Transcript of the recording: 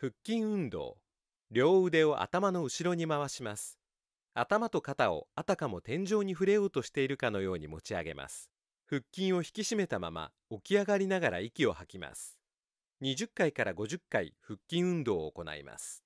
腹筋運動両腕を頭の後ろに回します頭と肩をあたかも天井に触れようとしているかのように持ち上げます腹筋を引き締めたまま起き上がりながら息を吐きます20回から50回腹筋運動を行います